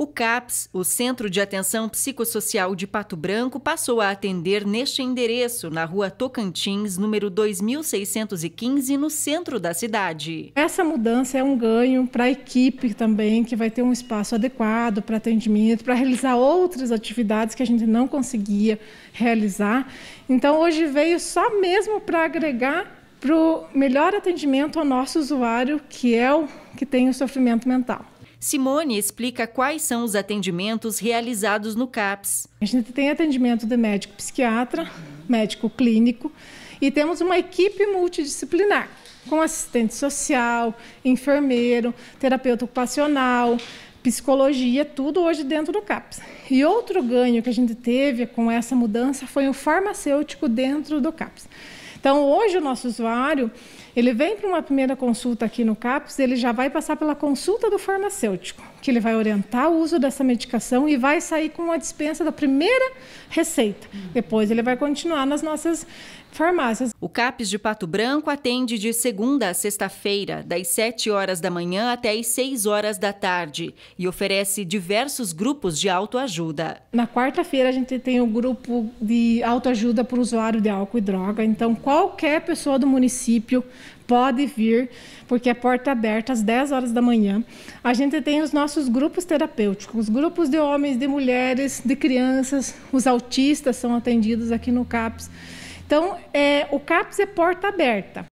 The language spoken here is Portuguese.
O CAPS, o Centro de Atenção Psicossocial de Pato Branco, passou a atender neste endereço, na rua Tocantins, número 2615, no centro da cidade. Essa mudança é um ganho para a equipe também, que vai ter um espaço adequado para atendimento, para realizar outras atividades que a gente não conseguia realizar. Então, hoje veio só mesmo para agregar para o melhor atendimento ao nosso usuário, que é o que tem o sofrimento mental. Simone explica quais são os atendimentos realizados no CAPS. A gente tem atendimento de médico psiquiatra, médico clínico e temos uma equipe multidisciplinar com assistente social, enfermeiro, terapeuta ocupacional, psicologia, tudo hoje dentro do CAPS. E outro ganho que a gente teve com essa mudança foi o farmacêutico dentro do CAPS. Então, hoje o nosso usuário, ele vem para uma primeira consulta aqui no CAPS, ele já vai passar pela consulta do farmacêutico, que ele vai orientar o uso dessa medicação e vai sair com a dispensa da primeira receita. Hum. Depois ele vai continuar nas nossas farmácias. O CAPS de Pato Branco atende de segunda a sexta-feira, das 7 horas da manhã até as 6 horas da tarde e oferece diversos grupos de autoajuda. Na quarta-feira a gente tem o grupo de autoajuda para o usuário de álcool e droga, então qualquer pessoa do município pode vir, porque é porta aberta às 10 horas da manhã. A gente tem os nossos grupos terapêuticos, grupos de homens, de mulheres, de crianças, os autistas são atendidos aqui no CAPS. Então, é, o CAPS é porta aberta.